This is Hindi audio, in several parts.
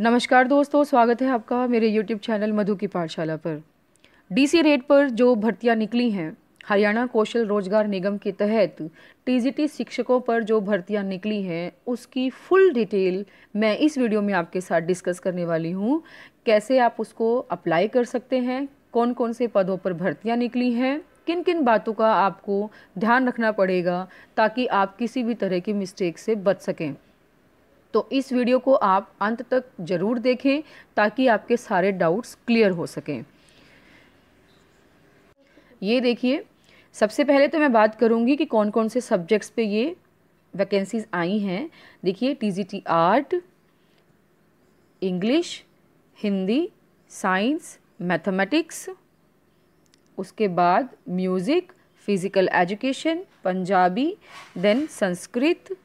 नमस्कार दोस्तों स्वागत है आपका मेरे यूट्यूब चैनल मधु की पाठशाला पर डीसी रेट पर जो भर्तियां निकली हैं हरियाणा कौशल रोजगार निगम के तहत टीजीटी शिक्षकों पर जो भर्तियां निकली हैं उसकी फुल डिटेल मैं इस वीडियो में आपके साथ डिस्कस करने वाली हूं कैसे आप उसको अप्लाई कर सकते हैं कौन कौन से पदों पर भर्तियाँ निकली हैं किन किन बातों का आपको ध्यान रखना पड़ेगा ताकि आप किसी भी तरह की मिस्टेक से बच सकें तो इस वीडियो को आप अंत तक ज़रूर देखें ताकि आपके सारे डाउट्स क्लियर हो सकें ये देखिए सबसे पहले तो मैं बात करूँगी कि कौन कौन से सब्जेक्ट्स पे ये वैकेंसीज़ आई हैं देखिए TGT art English Hindi science mathematics उसके बाद music physical education Punjabi then Sanskrit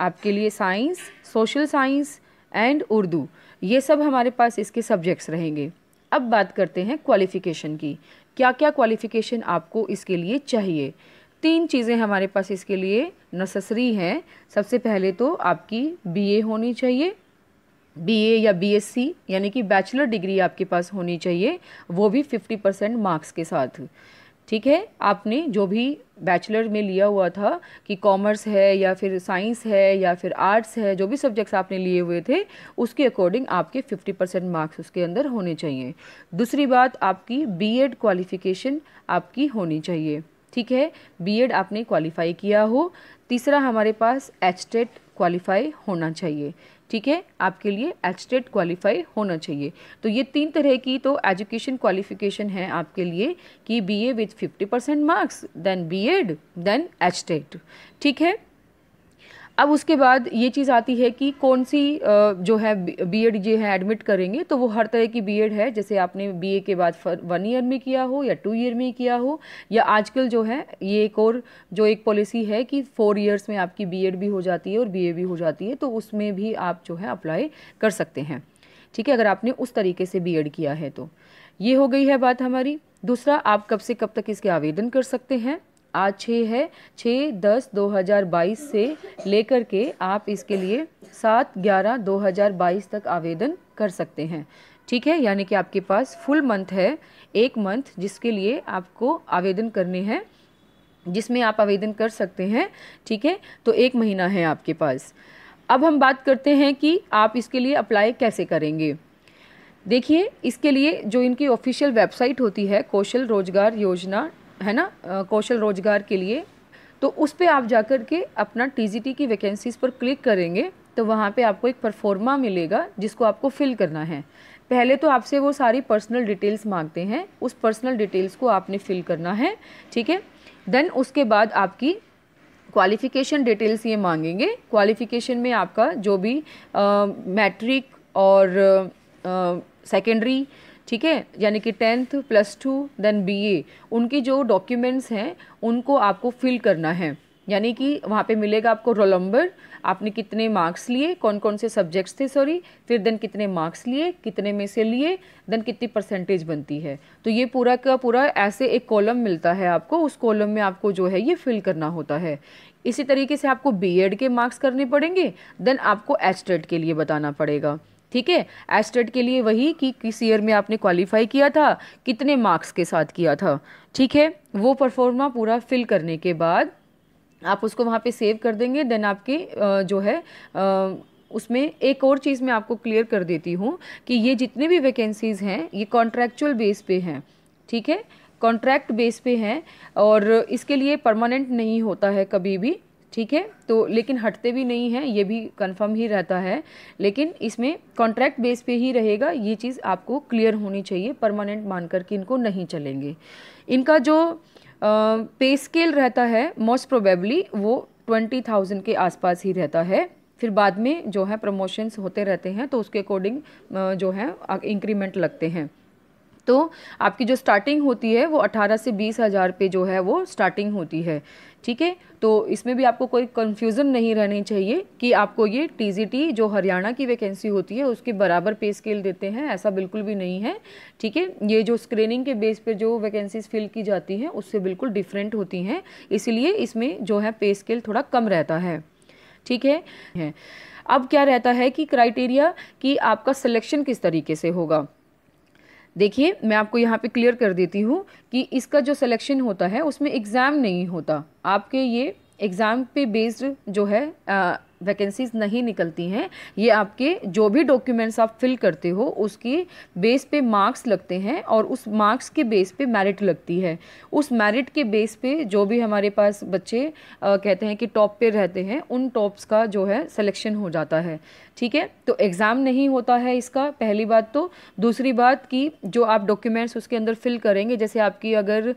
आपके लिए science social science and Urdu ये सब हमारे पास इसके सब्जेक्ट्स रहेंगे अब बात करते हैं क्वालिफ़िकेशन की क्या क्या क्वालिफ़िकेशन आपको इसके लिए चाहिए तीन चीज़ें हमारे पास इसके लिए नससरी हैं सबसे पहले तो आपकी बीए होनी चाहिए बीए या बीएससी यानी कि बैचलर डिग्री आपके पास होनी चाहिए वो भी 50 परसेंट मार्क्स के साथ ठीक है आपने जो भी बैचलर में लिया हुआ था कि कॉमर्स है या फिर साइंस है या फिर आर्ट्स है जो भी सब्जेक्ट्स आपने लिए हुए थे उसके अकॉर्डिंग आपके 50 परसेंट मार्क्स उसके अंदर होने चाहिए दूसरी बात आपकी बीएड क्वालिफिकेशन आपकी होनी चाहिए ठीक है बीएड आपने क्वालिफाई किया हो तीसरा हमारे पास एच क्वालिफाई होना चाहिए ठीक है आपके लिए एचटेट क्वालिफाई होना चाहिए तो ये तीन तरह की तो एजुकेशन क्वालिफिकेशन है आपके लिए कि BA with fifty percent marks then BEd then HTET ठीक है अब उसके बाद ये चीज़ आती है कि कौन सी जो है बी एड जे है एडमिट करेंगे तो वो हर तरह की बी एड है जैसे आपने बी ए के बाद वन ईयर में किया हो या टू ईयर में किया हो या आजकल जो है ये एक और जो एक पॉलिसी है कि फोर ईयर्स में आपकी बी एड भी हो जाती है और बी ए भी हो जाती है तो उसमें भी आप जो है अप्लाई कर सकते हैं ठीक है अगर आपने उस तरीके से बी एड किया है तो ये हो गई है बात हमारी दूसरा आप कब से कब तक इसके आवेदन कर सकते हैं आज छः है छः दस दो हजार बाईस से लेकर के आप इसके लिए सात ग्यारह दो हजार बाईस तक आवेदन कर सकते हैं ठीक है यानी कि आपके पास फुल मंथ है एक मंथ जिसके लिए आपको आवेदन करने हैं जिसमें आप आवेदन कर सकते हैं ठीक है तो एक महीना है आपके पास अब हम बात करते हैं कि आप इसके लिए अप्लाई कैसे करेंगे देखिए इसके लिए जो इनकी ऑफिशियल वेबसाइट होती है कौशल रोजगार योजना है ना कौशल रोजगार के लिए तो उस पर आप जा कर के अपना टी की वैकेंसीज़ पर क्लिक करेंगे तो वहाँ पे आपको एक परफॉर्मा मिलेगा जिसको आपको फिल करना है पहले तो आपसे वो सारी पर्सनल डिटेल्स मांगते हैं उस पर्सनल डिटेल्स को आपने फिल करना है ठीक है देन उसके बाद आपकी क्वालिफ़िकेशन डिटेल्स ये मांगेंगे क्वालिफ़िकेशन में आपका जो भी मैट्रिक और सेकेंडरी ठीक है यानी कि tenth plus two then BA उनकी जो डॉक्यूमेंट्स हैं उनको आपको फिल करना है यानी कि वहाँ पे मिलेगा आपको रोल नंबर आपने कितने मार्क्स लिए कौन कौन से सब्जेक्ट्स थे सॉरी फिर देन कितने मार्क्स लिए कितने में से लिए देन कितनी परसेंटेज बनती है तो ये पूरा का पूरा ऐसे एक कॉलम मिलता है आपको उस कॉलम में आपको जो है ये फिल करना होता है इसी तरीके से आपको बीएड के मार्क्स करने पड़ेंगे देन आपको एच के लिए बताना पड़ेगा ठीक है एस्टेट के लिए वही कि किस ईयर में आपने क्वालिफाई किया था कितने मार्क्स के साथ किया था ठीक है वो परफॉर्मा पूरा फिल करने के बाद आप उसको वहाँ पे सेव कर देंगे देन आपकी जो है उसमें एक और चीज़ मैं आपको क्लियर कर देती हूँ कि ये जितने भी वैकेंसीज़ हैं ये कॉन्ट्रैक्चुअल बेस पे हैं ठीक है कॉन्ट्रैक्ट बेस पे हैं और इसके लिए परमानेंट नहीं होता है कभी भी ठीक है तो लेकिन हटते भी नहीं है ये भी कंफर्म ही रहता है लेकिन इसमें कॉन्ट्रैक्ट बेस पे ही रहेगा ये चीज़ आपको क्लियर होनी चाहिए परमानेंट मान कर के इनको नहीं चलेंगे इनका जो पे स्केल रहता है मोस्ट प्रोबेबली वो ट्वेंटी थाउजेंड के आसपास ही रहता है फिर बाद में जो है प्रमोशंस होते रहते हैं तो उसके अकॉर्डिंग जो है इंक्रीमेंट लगते हैं तो आपकी जो स्टार्टिंग होती है वो अठारह से बीस हज़ार पे जो है वो स्टार्टिंग होती है ठीक है तो इसमें भी आपको कोई कन्फ्यूज़न नहीं रहनी चाहिए कि आपको ये टी जो हरियाणा की वैकेंसी होती है उसके बराबर पे स्केल देते हैं ऐसा बिल्कुल भी नहीं है ठीक है ये जो स्क्रीनिंग के बेस पर जो वैकेंसीज फिल की जाती हैं उससे बिल्कुल डिफरेंट होती हैं इसलिए इसमें जो है पे स्केल थोड़ा कम रहता है ठीक है, है। अब क्या रहता है कि क्राइटेरिया कि आपका सिलेक्शन किस तरीके से होगा देखिए मैं आपको यहाँ पे क्लियर कर देती हूँ कि इसका जो सिलेक्शन होता है उसमें एग्ज़ाम नहीं होता आपके ये एग्ज़ाम पे बेस्ड जो है वैकेंसीज नहीं निकलती हैं ये आपके जो भी डॉक्यूमेंट्स आप फिल करते हो उसकी बेस पे मार्क्स लगते हैं और उस मार्क्स के बेस पे मेरिट लगती है उस मेरिट के बेस पे जो भी हमारे पास बच्चे आ, कहते हैं कि टॉप पे रहते हैं उन टॉप्स का जो है सिलेक्शन हो जाता है ठीक है तो एग्ज़ाम नहीं होता है इसका पहली बात तो दूसरी बात कि जो आप डॉक्यूमेंट्स उसके अंदर फिल करेंगे जैसे आपकी अगर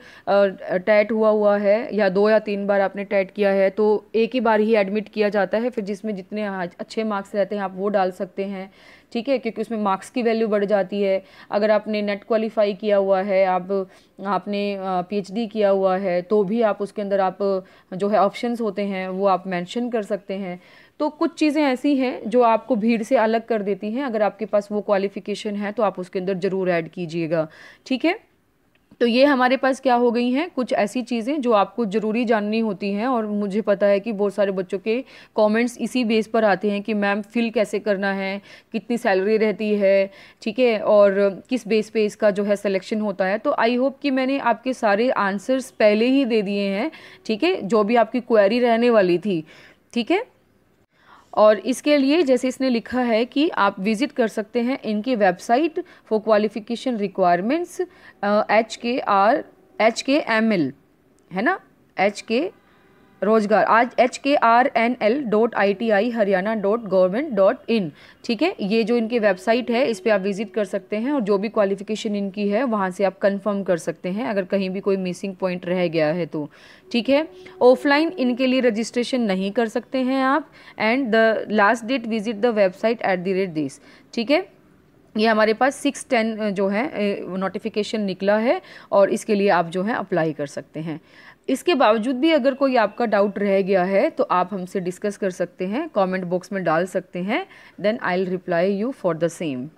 टैट हुआ हुआ है या दो या तीन बार आपने टैट किया है तो एक ही बार ही एडमिट किया जाता है फिर जिसमें जितने अच्छे मार्क्स रहते हैं आप वो डाल सकते हैं ठीक है क्योंकि उसमें मार्क्स की वैल्यू बढ़ जाती है अगर आपने नेट क्वालिफाई किया हुआ है आप आपने पीएचडी किया हुआ है तो भी आप उसके अंदर आप जो है ऑप्शंस होते हैं वो आप मेंशन कर सकते हैं तो कुछ चीज़ें ऐसी हैं जो आपको भीड़ से अलग कर देती हैं अगर आपके पास वो क्वालिफ़िकेशन है तो आप उसके अंदर ज़रूर ऐड कीजिएगा ठीक है तो ये हमारे पास क्या हो गई हैं कुछ ऐसी चीज़ें जो आपको ज़रूरी जाननी होती हैं और मुझे पता है कि बहुत सारे बच्चों के कमेंट्स इसी बेस पर आते हैं कि मैम फिल कैसे करना है कितनी सैलरी रहती है ठीक है और किस बेस पे इसका जो है सिलेक्शन होता है तो आई होप कि मैंने आपके सारे आंसर्स पहले ही दे दिए हैं ठीक है जो भी आपकी क्वेरी रहने वाली थी ठीक है और इसके लिए जैसे इसने लिखा है कि आप विज़िट कर सकते हैं इनकी website for qualification requirements H K R H K M L है ना एच के रोजगार आज H K R N L dot I T I Haryana dot government dot in ठीक है ये जो इनकी वेबसाइट है इस पर आप विजिट कर सकते हैं और जो भी क्वालिफिकेशन इनकी है वहाँ से आप कंफर्म कर सकते हैं अगर कहीं भी कोई मिसिंग पॉइंट रह गया है तो ठीक है ऑफलाइन इनके लिए रजिस्ट्रेशन नहीं कर सकते हैं आप and the last date visit the website at the rate this ठीक है ये हमारे पास सिक्स टेन जो है नोटिफिकेशन निकला है और इसके लिए आप जो है अप्लाई कर सकते हैं इसके बावजूद भी अगर कोई आपका डाउट रह गया है तो आप हमसे डिस्कस कर सकते हैं कमेंट बॉक्स में डाल सकते हैं then I will reply you for the same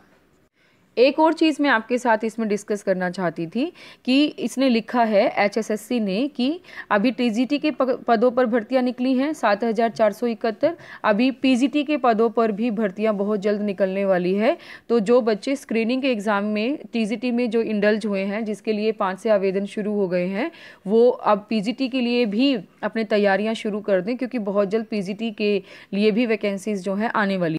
एक और चीज़ मैं आपके साथ इसमें डिस्कस करना चाहती थी कि इसने लिखा है एचएसएससी ने कि अभी टीजीटी के पदों पर भर्तियां निकली हैं सात हज़ार चार सौ इकहत्तर अभी पीजीटी के पदों पर भी भर्तियां बहुत जल्द निकलने वाली है तो जो बच्चे स्क्रीनिंग के एग्ज़ाम में टीजीटी में जो इंडल्ज हुए हैं जिसके लिए पाँच से आवेदन शुरू हो गए हैं वो अब पी के लिए भी अपनी तैयारियाँ शुरू कर दें क्योंकि बहुत जल्द पी के लिए भी वैकेंसीज़ जो हैं आने वाली